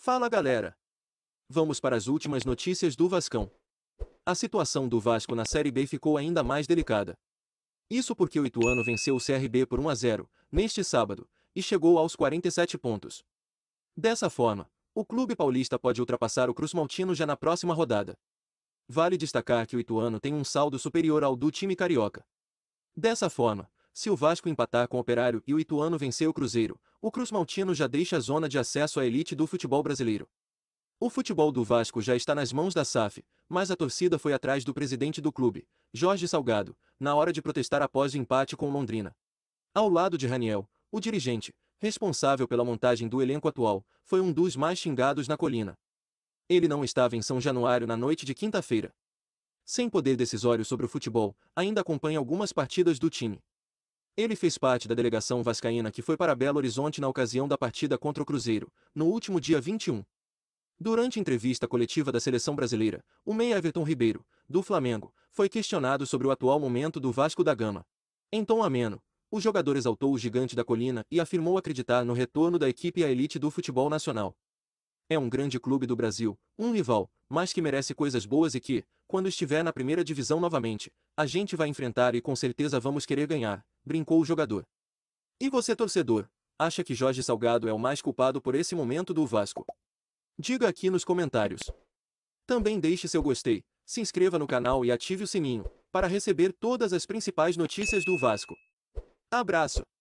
Fala galera! Vamos para as últimas notícias do Vascão. A situação do Vasco na Série B ficou ainda mais delicada. Isso porque o Ituano venceu o CRB por 1 a 0, neste sábado, e chegou aos 47 pontos. Dessa forma, o clube paulista pode ultrapassar o Cruz Maltino já na próxima rodada. Vale destacar que o Ituano tem um saldo superior ao do time carioca. Dessa forma, se o Vasco empatar com o Operário e o Ituano vencer o Cruzeiro, o Cruz Maltino já deixa a zona de acesso à elite do futebol brasileiro. O futebol do Vasco já está nas mãos da SAF, mas a torcida foi atrás do presidente do clube, Jorge Salgado, na hora de protestar após o empate com Londrina. Ao lado de Raniel, o dirigente, responsável pela montagem do elenco atual, foi um dos mais xingados na colina. Ele não estava em São Januário na noite de quinta-feira. Sem poder decisório sobre o futebol, ainda acompanha algumas partidas do time. Ele fez parte da delegação vascaína que foi para Belo Horizonte na ocasião da partida contra o Cruzeiro, no último dia 21. Durante entrevista coletiva da seleção brasileira, o meia Everton Ribeiro, do Flamengo, foi questionado sobre o atual momento do Vasco da Gama. Em tom ameno, o jogador exaltou o gigante da colina e afirmou acreditar no retorno da equipe à elite do futebol nacional. É um grande clube do Brasil, um rival, mas que merece coisas boas e que, quando estiver na primeira divisão novamente, a gente vai enfrentar e com certeza vamos querer ganhar, brincou o jogador. E você, torcedor, acha que Jorge Salgado é o mais culpado por esse momento do Vasco? Diga aqui nos comentários. Também deixe seu gostei, se inscreva no canal e ative o sininho, para receber todas as principais notícias do Vasco. Abraço!